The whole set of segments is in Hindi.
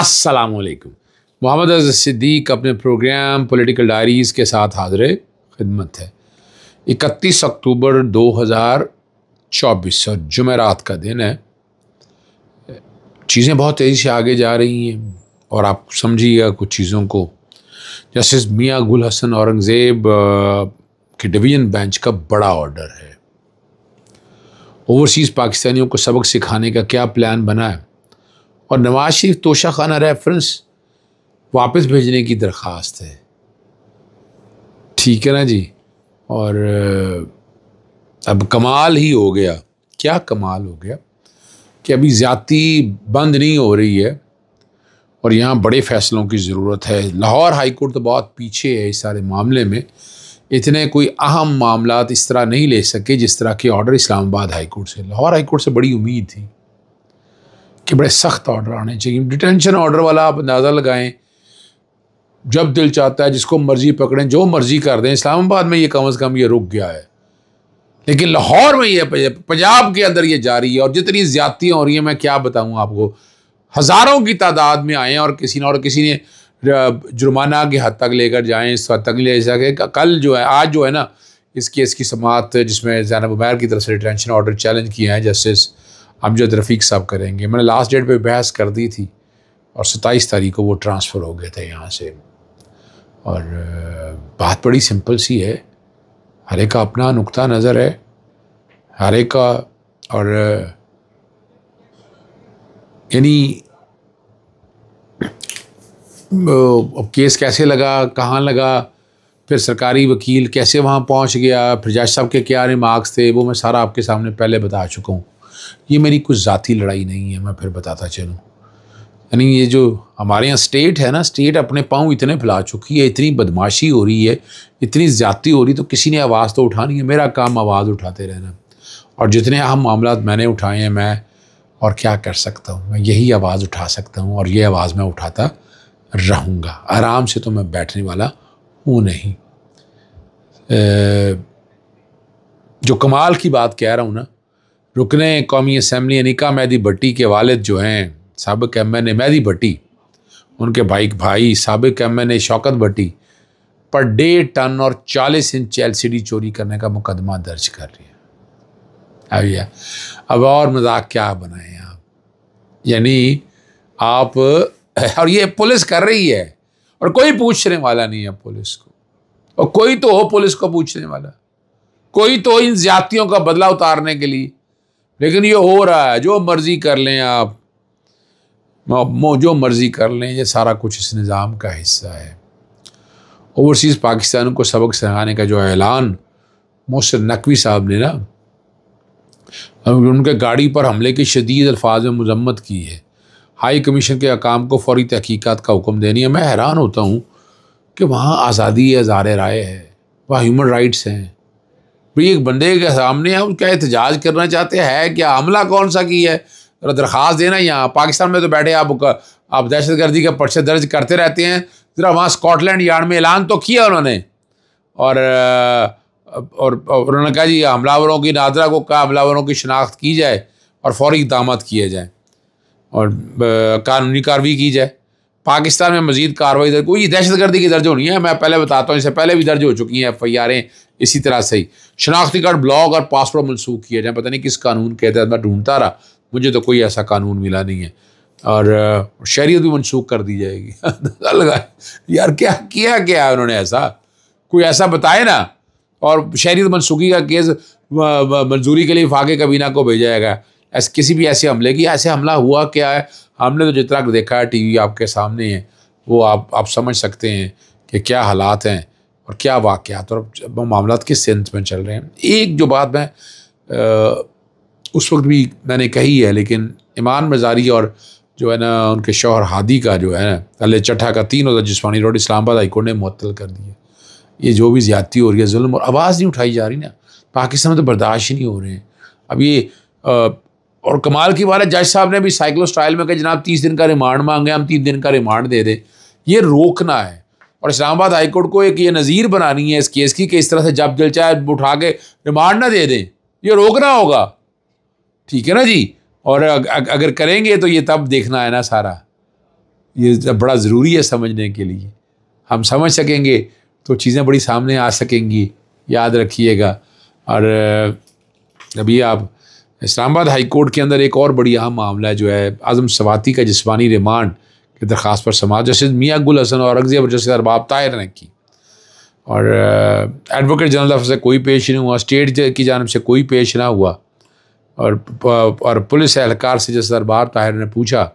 असलकुम मोहम्मद अजर सिद्दीक अपने प्रोग्राम पॉलिटिकल डायरीज़ के साथ हाजिर खिदमत है इकतीस अक्टूबर 2024 और जुमेरात का दिन है चीज़ें बहुत तेज़ी से आगे जा रही हैं और आप समझिएगा कुछ चीज़ों को जस्टिस मियाँ गुल हसन औरंगज़ेब के डिवीज़न बेंच का बड़ा ऑर्डर है ओवरसीज़ पाकिस्तानियों को सबक सिखाने का क्या प्लान बना है और नवाज शरीफ तोशा खाना रेफरेंस वापस भेजने की दरख्वास्त है ठीक है ना जी और अब कमाल ही हो गया क्या कमाल हो गया कि अभी ज़्यादा बंद नहीं हो रही है और यहाँ बड़े फैसलों की ज़रूरत है लाहौर हाईकोर्ट तो बहुत पीछे है इस सारे मामले में इतने कोई अहम मामला इस तरह नहीं ले सके जिस तरह के ऑर्डर इस्लामाबाद हाईकोर्ट से लाहौर हाईकोर्ट से बड़ी उम्मीद थी कि बड़े सख्त ऑर्डर आने चाहिए डिटेंशन ऑर्डर वाला आप अंदाज़ा लगाएं जब दिल चाहता है जिसको मर्ज़ी पकड़ें जो मर्ज़ी कर दें इस्लामाबाद में ये कम अज़ कम ये रुक गया है लेकिन लाहौर में ये पंजाब के अंदर ये जारी है और जितनी ज्यादतियाँ हो रही हैं मैं क्या बताऊँ आपको हज़ारों की तादाद में आएँ और किसी ने और किसी ने जुर्माना की हद तक लेकर जाएँ इस हद तक ले सके कल जो है आज जो है ना इस केस की समात जिसमें जैनब उमैर की तरफ से डिटेंशन ऑर्डर चैलेंज किया है जस्टिस अमजद रफ़ीक साहब करेंगे मैंने लास्ट डेट पे बहस कर दी थी और सत्ताईस तारीख को वो ट्रांसफ़र हो गए थे यहाँ से और बात बड़ी सिंपल सी है हर एक का अपना नुक्ता नज़र है हर एक का और यानी अब केस कैसे लगा कहाँ लगा फिर सरकारी वकील कैसे वहाँ पहुँच गया फिर जज साहब के क्या रिमार्क्स थे वो मैं सारा आपके सामने पहले बता चुका हूँ ये मेरी कुछ ज़ाती लड़ाई नहीं है मैं फिर बताता चलूँ यानी ये जो हमारे यहाँ स्टेट है ना स्टेट अपने पाँव इतने फैला चुकी है इतनी बदमाशी हो रही है इतनी ज़्यादती हो रही तो किसी ने आवाज़ तो उठानी है मेरा काम आवाज़ उठाते रहना और जितने अहम मामला मैंने उठाए हैं मैं और क्या कर सकता हूँ मैं यही आवाज़ उठा सकता हूँ और ये आवाज़ मैं उठाता रहूँगा आराम से तो मैं बैठने वाला हूँ नहीं जो कमाल की बात कह रहा हूँ ना रुकन कौमी असम्बली अनिका मैदी भट्टी के वालद जो हैं सबक एम एन ए मैदी भट्टी उनके भाई भाई सबक M N A Shaukat Bhatti पर डेढ़ टन और चालीस इंच एल सी डी चोरी करने का मुकदमा दर्ज कर रही है अभी यह अब और मजाक क्या बनाए आप यानी आप और ये पुलिस कर रही है और कोई पूछने वाला नहीं है पुलिस को और कोई तो हो पुलिस को पूछने वाला कोई तो इन ज्यादतियों का बदला उतारने के लिए लेकिन ये हो रहा है जो मर्ज़ी कर लें आप जो मर्ज़ी कर लें ये सारा कुछ इस निज़ाम का हिस्सा है ओवरसीज़ पाकिस्तान को सबक सिखाने का जो ऐलान मोहसिन नकवी साहब ने ना उनके गाड़ी पर हमले की शदीद अल्फाज में मजम्मत की है हाई कमीशन के अकाम को फौरी तहकीक़ात का हुक्म देनी है मैं हैरान होता हूँ कि वहाँ आज़ादी इज़ार राय है वहाँ ह्यूमन राइट्स हैं एक बंदे के सामने हम क्या एहतजाज करना चाहते हैं क्या हमला कौन सा की है तो दरख्वास्त देना यहाँ पाकिस्तान में तो बैठे आप आप दहशत गर्दी का पर्चे दर्ज करते रहते हैं ज़रा वहाँ स्कॉटलैंड यार्ड में ऐलान तो किया उन्होंने और और उन्होंने कहा जी हमलावरों की नादरा को कहा हमलावरों की शनाख्त की जाए और फौरी इकदाम किए जाएँ और कानूनी कार्रवाई की जाए पाकिस्तान में मजीद कार्रवाई दर्ज हुई दहशतगर्दी की दर्ज होनी है मैं पहले बताता हूँ इससे पहले भी दर्ज हो चुकी हैं एफ आई आरें इसी तरह से ही शनाख्ती कार्ड ब्लॉक और पासपोर्ट मनसूख किया जाए पता नहीं किस कानून के तहत मैं ढूंढता रहा मुझे तो कोई ऐसा कानून मिला नहीं है और शहरीत भी मनसूख कर दी जाएगी लगा यार क्या किया क्या उन्होंने ऐसा कोई ऐसा बताए ना और शहरीत मनसूखी का केस मंजूरी के लिए फाके कबीना को भेजा जाएगा ऐसे किसी भी ऐसे हमले की ऐसे हमला हुआ क्या है हमने तो जितना देखा है टीवी आपके सामने है वो आप आप समझ सकते हैं कि क्या हालात हैं और क्या वाक़ात और अब मामला किस सेंस में चल रहे हैं एक जो बात मैं आ, उस वक्त भी मैंने कही है लेकिन ईमान मजारी और जो है ना उनके शोहर हादी का जो है ना अले चटा का तीनों जिसमानी रोड इस्लामाबाद हाईकोर्ट ने मअतल कर दिया ये जो भी ज्यादती हो रही है जुल्म और आवाज़ नहीं उठाई जा रही ना पाकिस्तान में तो बर्दाश्त ही नहीं हो रहे हैं अब ये आ, और कमाल की बात है जज साहब ने भी साइक्लो स्टाइल में कहा जनाब तीस दिन का रिमांड मांगे हम तीन दिन का रिमांड दे दें ये रोकना है और इस्लामाबाद हाईकोर्ट को एक ये नज़ीर बनानी है इस केस की कि इस तरह से जब दिल चाहे उठा के रिमांड ना दे दें ये रोकना होगा ठीक है ना जी और अगर करेंगे तो ये तब देखना है ना सारा ये बड़ा ज़रूरी है समझने के लिए हम समझ सकेंगे तो चीज़ें बड़ी सामने आ सकेंगी याद रखिएगा और अभी आप इस्लामाबाद हाई कोर्ट के अंदर एक और बड़ी अहम मामला जो है आज़म सवाती का जिसमानी रिमांड की दरख्वास्त पर समाज जस्टिस मियाँ गुल हसन और और जस्टिस अरबाब ताहिर ने की और एडवोकेट जनरल ऑफ से कोई पेश नहीं हुआ स्टेट की जानब से कोई पेश ना हुआ और और पुलिस एहलकार से जस्टिस अरबाब ताहिर ने पूछा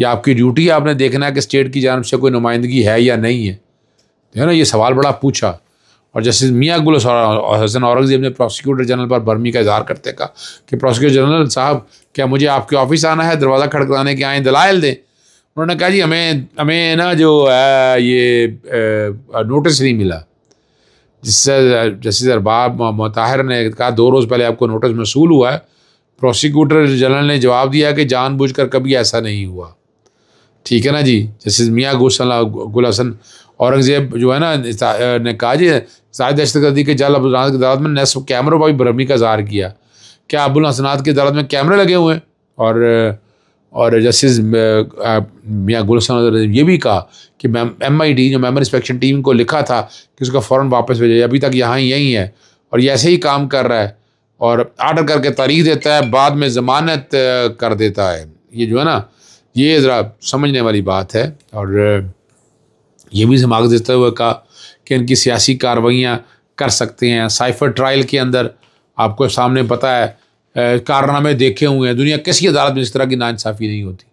या आपकी ड्यूटी आपने देखना है कि स्टेट की जानब से कोई नुमाइंदगी है या नहीं है तो है ना ये सवाल बड़ा पूछा और जस्टिस मियाँ गुल हसन औरंगज़ेब ने प्रोसिक्यूटर जनरल पर बर्मी का इजहार करते कहा कि प्रोसिक्यूटर जनरल साहब क्या मुझे आपके ऑफिस आना है दरवाज़ा खड़काने के आए दलाइल दें उन्होंने कहा जी हमें हमें ना जो आ, ये आ, नोटिस नहीं मिला जिससे जस्टिस अरबाब मतहर ने कहा दो रोज़ पहले आपको नोटिस मसूल हुआ है प्रोसिक्यूटर जनरल ने जवाब दिया कि जानबूझकर कभी ऐसा नहीं हुआ ठीक है ना जी जस्टिस मियाँ गुल हसन औरंगज़ेब जो है ना ने कहा जी दहशत गर्दी के जाल अबुल हसनात की अदालत में नैस कैमरों पर भी बरहमी का इजहार किया क्या अबुल हसनात की अदालत में कैमरे लगे हुए हैं और और जस्टिस मियाँ गुलसन ये भी कहा कि मैम एम आई डी जो मेमर इंस्पेक्शन टीम को लिखा था कि उसका फ़ौर वापस भेजा अभी तक यहाँ यहीं है और ये ऐसे ही काम कर रहा है और आर्डर करके तारीख देता है बाद में ज़मानत कर देता है ये जो है ना ये ज़रा समझने वाली बात है और ये भी समाग देते हुए कहा कि इनकी सियासी कार्रवाइयाँ कर सकते हैं साइफर ट्रायल के अंदर आपको सामने पता है कारनामे देखे हुए हैं दुनिया किसी अदालत में इस तरह की नाानसाफ़ी नहीं होती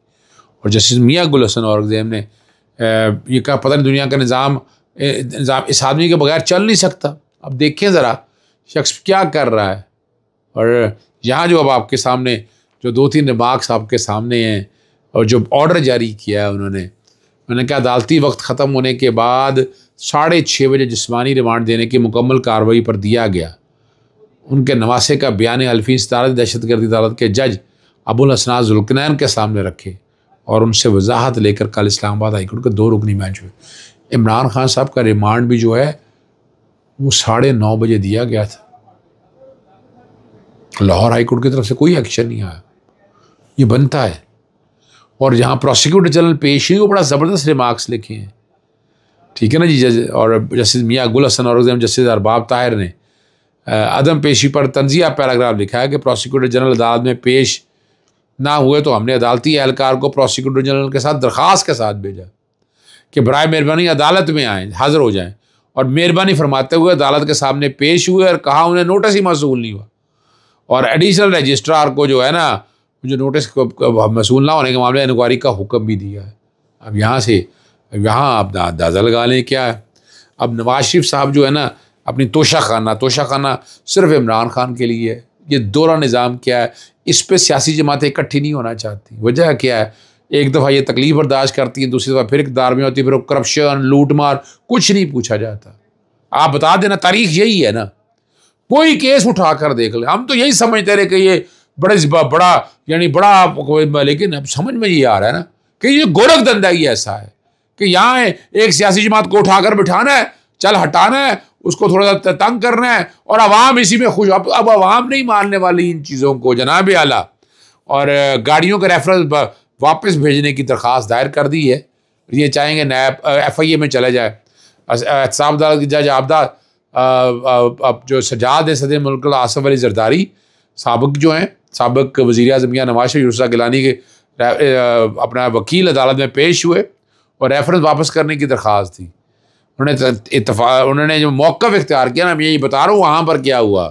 और जस्टिस मियाँ गुल हसन औरंगजेब ने ये कहा पता नहीं दुनिया का निज़ाम निज़ाम इस आदमी के बगैर चल नहीं सकता अब देखें ज़रा शख्स क्या कर रहा है और यहाँ जो अब आपके सामने जो दो तीन रिमार्क्स आपके सामने हैं और जो ऑर्डर जारी किया है उन्होंने उन्होंने कहा अदालती वक्त ख़त्म होने के बाद साढ़े छः बजे जिसमानी रिमांड देने की मुकम्मल कार्रवाई पर दिया गया उनके नवासे का बयान अल्फी सतारत दहशतगर्दी अदालत के जज अबुल हसना जुल्कनैन के सामने रखे और उनसे वजाहत लेकर कल इस्लामाबाद हाईकोर्ट के दो रुकनी मैच हुए इमरान खान साहब का रिमांड भी जो है वो साढ़े नौ बजे दिया गया था लाहौर हाईकोर्ट की तरफ से कोई एक्शन नहीं आया ये बनता है और जहाँ प्रोसिक्यूटर जनरल पेश ही वो बड़ा ज़बरदस्त रिमार्क्स लिखे हैं ठीक है ना जी जज और जस्टिस मियाँ गुल हसन और जस्टिस अरबाब ताहिर ने अदम पेशी पर तंजिया पैराग्राफ लिखा है कि प्रोसिक्यूटर जनरल अदालत में पेश ना हुए तो हमने अदालती एहलकार को प्रोसिक्यूटर जनरल के साथ दरख्वास्त के साथ भेजा कि बर मेहरबानी अदालत में आएँ हाज़िर हो जाएँ और मेहरबानी फरमाते हुए अदालत के सामने पेश हुए और कहा उन्हें नोटिस ही मसूल नहीं हुआ और एडिशनल रजिस्ट्रार को जो है ना जो नोटिस मसूल ना होने के मामले में इंक्वायरी का हुक्म भी दिया है अब यहाँ से यहाँ आप अंदाज़ा लगा लें क्या है अब नवाज शरीफ साहब जो है ना अपनी तोशा खाना तोशा खाना सिर्फ इमरान खान के लिए है ये दोरा निज़ाम क्या है इस पर सियासी जमातें इकट्ठी नहीं होना चाहती वजह क्या है एक दफ़ा ये तकलीफ बर्दाश्त करती है दूसरी दफ़ा फिर इकदार में होती है फिर करप्शन लूट मार कुछ नहीं पूछा जाता आप बता देना तारीख यही है ना कोई केस उठा कर देख ले हम तो यही समझते रहे कि ये बड़े बड़ा यानी बड़ा लेकिन अब समझ में ये आ रहा है ना कि ये गोरख धंधा ही ऐसा है कि यहाँ एक सियासी जमात को उठाकर बिठाना है चल हटाना है उसको थोड़ा सा तंग करना है और आवाम इसी में खुश अब अब आवाम नहीं मानने वाली इन चीज़ों को जनाब आला और गाड़ियों का रेफरेंस वापस भेजने की दरख्वास्त दायर कर दी है ये चाहेंगे नैब एफ आई ए में चला जाए एहसाब दाल जज आबदा अब जो सजाद हैं सदर मुल्क आसफ अली जरदारी सबक जो हैं सबक वज़ी अजम नवाज शरीफ गिलानी के अपना वकील अदालत में पेश हुए और रेफरेंस वापस करने की दरख्वास्त थी उन्होंने इतफा उन्होंने जो मौक़ इख्तियार किया ना मैं यही बता रहा हूँ वहाँ पर क्या हुआ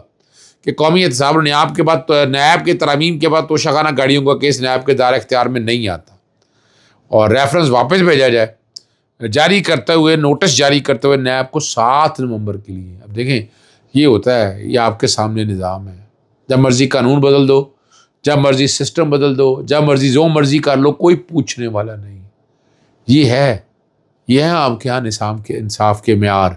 कि कौमी एहतसाब नायाब के बाद तो, नायाब के तरामीम के बाद तोशाखाना गाड़ियों का केस नायाब के दायरा इख्तियार में नहीं आता और रेफरेंस वापस भेजा जाए जारी करते हुए नोटिस जारी करते हुए नायब को सात नवंबर के लिए अब देखें ये होता है ये आपके सामने निज़ाम है जब मर्ज़ी कानून बदल दो जब मर्ज़ी सिस्टम बदल दो जब मर्ज़ी जो मर्ज़ी कर लो कोई पूछने वाला नहीं ये है ये है आपके यहाँ निशाम के इंसाफ के मैार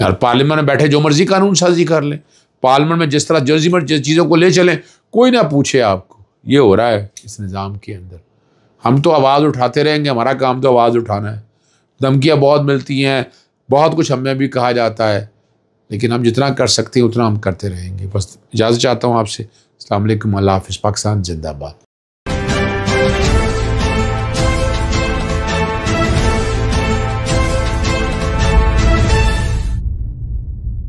यार पार्लियामेंट में बैठे जो मर्जी कानून साजी कर लें पार्लियामेंट में जिस तरह जर्जी मर्जी चीज़ों को ले चलें कोई ना पूछे आपको ये हो रहा है इस निज़ाम के अंदर हम तो आवाज़ उठाते रहेंगे हमारा काम तो आवाज़ उठाना है धमकियाँ बहुत मिलती हैं बहुत कुछ हमें भी कहा जाता है लेकिन हम जितना कर सकते हैं उतना हम करते रहेंगे बस इजाज़त चाहता हूँ आपसे अल्लाम हाफिज़ पाकिस्तान जिंदाबाद